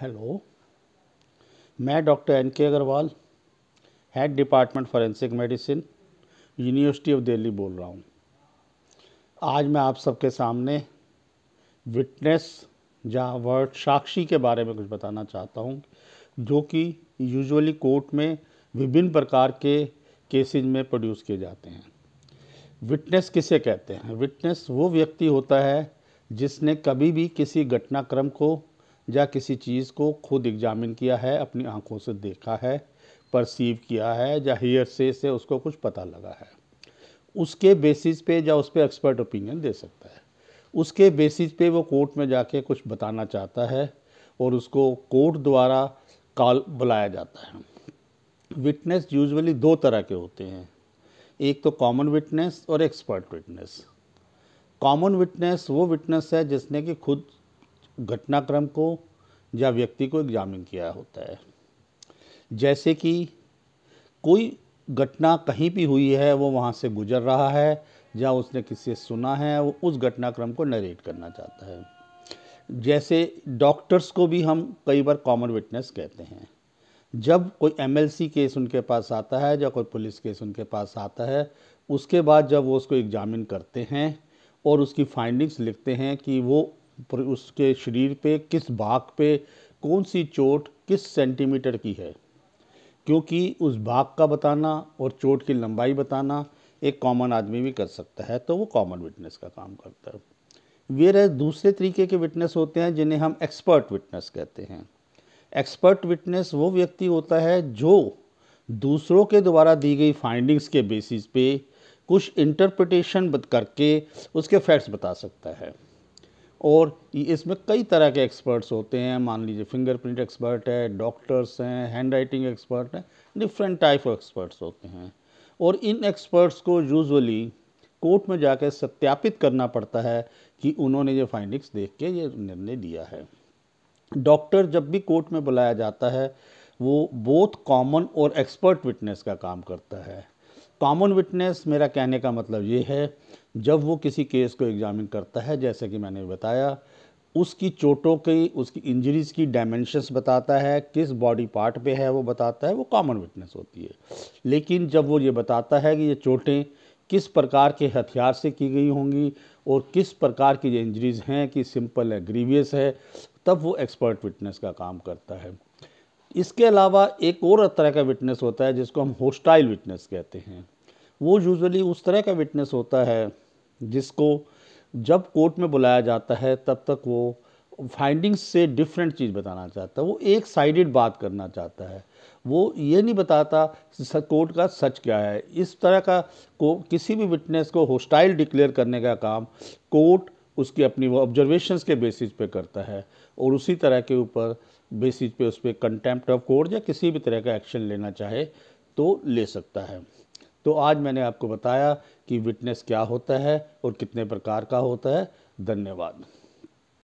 hello मैं doctor N K Agarwal head department forensic medicine university of Delhi बोल रहा हूँ आज मैं आप सबके सामने विटनेस या वर्ड साक्षी के बारे में कुछ बताना चाहता हूँ जो कि यूजुअली कोर्ट में विभिन्न प्रकार के केसेज में प्रोड्यूस किए जाते हैं विटनेस किसे कहते हैं विटनेस वो व्यक्ति होता है जिसने कभी भी किसी घटनाक्रम को या किसी चीज़ को खुद एग्जामिन किया है अपनी आंखों से देखा है परसीव किया है या हेयर से से उसको कुछ पता लगा है उसके बेसिस पे या उस पर एक्सपर्ट ओपिनियन दे सकता है उसके बेसिस पे वो कोर्ट में जाके कुछ बताना चाहता है और उसको कोर्ट द्वारा कॉल बुलाया जाता है विटनेस यूजुअली दो तरह के होते हैं एक तो कॉमन विटनेस और एक्सपर्ट विटनेस कॉमन विटनेस वो विटनेस है जिसने कि खुद घटनाक्रम को या व्यक्ति को एग्जामिन किया होता है जैसे कि कोई घटना कहीं भी हुई है वो वहाँ से गुजर रहा है या उसने किसी से सुना है वो उस घटनाक्रम को नरेट करना चाहता है जैसे डॉक्टर्स को भी हम कई बार कॉमन विटनेस कहते हैं जब कोई एमएलसी केस उनके पास आता है या कोई पुलिस केस उनके पास आता है उसके बाद जब वो उसको एग्जामिन करते हैं और उसकी फाइंडिंग्स लिखते हैं कि वो उसके शरीर पे किस भाग पे कौन सी चोट किस सेंटीमीटर की है क्योंकि उस भाग का बताना और चोट की लंबाई बताना एक कॉमन आदमी भी कर सकता है तो वो कॉमन विटनेस का काम करता है वेर एज दूसरे तरीके के विटनेस होते हैं जिन्हें हम एक्सपर्ट विटनेस कहते हैं एक्सपर्ट विटनेस वो व्यक्ति होता है जो दूसरों के द्वारा दी गई फाइंडिंग्स के बेसिस पे कुछ इंटरप्रटेशन करके उसके फैक्ट्स बता सकता है और इसमें कई तरह के एक्सपर्ट्स होते हैं मान लीजिए फिंगरप्रिंट एक्सपर्ट है डॉक्टर्स हैं हैंड राइटिंग एक्सपर्ट हैं डिफरेंट टाइप ऑफ एक्सपर्ट्स होते हैं और इन एक्सपर्ट्स को यूजुअली कोर्ट में जाकर सत्यापित करना पड़ता है कि उन्होंने ये फाइंडिंग्स देख के ये निर्णय दिया है डॉक्टर जब भी कोर्ट में बुलाया जाता है वो बोथ कॉमन और एक्सपर्ट विटनेस का काम करता है कॉमन विटनेस मेरा कहने का मतलब ये है जब वो किसी केस को एग्ज़ामिन करता है जैसे कि मैंने बताया उसकी चोटों की उसकी इंजरीज़ की डायमेंशंस बताता है किस बॉडी पार्ट पे है वो बताता है वो कॉमन विटनेस होती है लेकिन जब वो ये बताता है कि ये चोटें किस प्रकार के हथियार से की गई होंगी और किस प्रकार की ये इंजरीज़ हैं कि सिंपल है ग्रीवियस है तब वो एक्सपर्ट विटनेस का काम करता है इसके अलावा एक और तरह का विटनेस होता है जिसको हम होस्टाइल विटनेस कहते हैं वो यूजुअली उस तरह का विटनेस होता है जिसको जब कोर्ट में बुलाया जाता है तब तक वो फाइंडिंग्स से डिफरेंट चीज़ बताना चाहता है वो एक साइडेड बात करना चाहता है वो ये नहीं बताता कोर्ट का सच क्या है इस तरह का को किसी भी विटनेस को होस्टाइल डिक्लेयर करने का काम कोर्ट उसकी अपनी वो ऑब्जर्वेशंस के बेसिस पे करता है और उसी तरह के ऊपर बेसिस पे उस पर कंटेम्प्ट ऑफ कोर्ट या किसी भी तरह का एक्शन लेना चाहे तो ले सकता है तो आज मैंने आपको बताया कि विटनेस क्या होता है और कितने प्रकार का होता है धन्यवाद